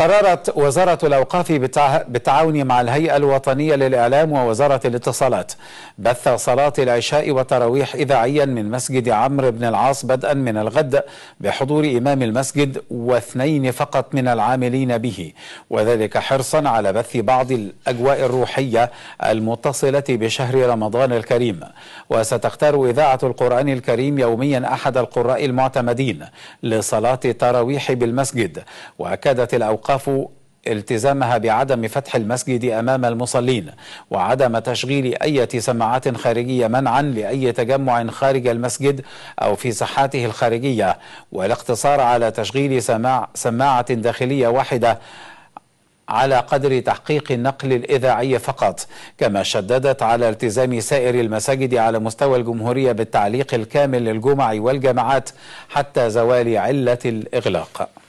قررت وزارة الأوقاف بالتعاون مع الهيئة الوطنية للإعلام ووزارة الاتصالات بث صلاة العشاء والتراويح إذاعيا من مسجد عمرو بن العاص بدءا من الغد بحضور إمام المسجد واثنين فقط من العاملين به وذلك حرصا على بث بعض الأجواء الروحية المتصلة بشهر رمضان الكريم وستختار إذاعة القرآن الكريم يوميا أحد القراء المعتمدين لصلاة التراويح بالمسجد وأكدت الأوقاف أوقفوا التزامها بعدم فتح المسجد أمام المصلين وعدم تشغيل أي سماعات خارجية منعا لأي تجمع خارج المسجد أو في ساحاته الخارجية والاقتصار على تشغيل سماع سماعة داخلية واحدة على قدر تحقيق النقل الإذاعي فقط كما شددت على التزام سائر المساجد على مستوى الجمهورية بالتعليق الكامل للجمع والجماعات حتى زوال علة الإغلاق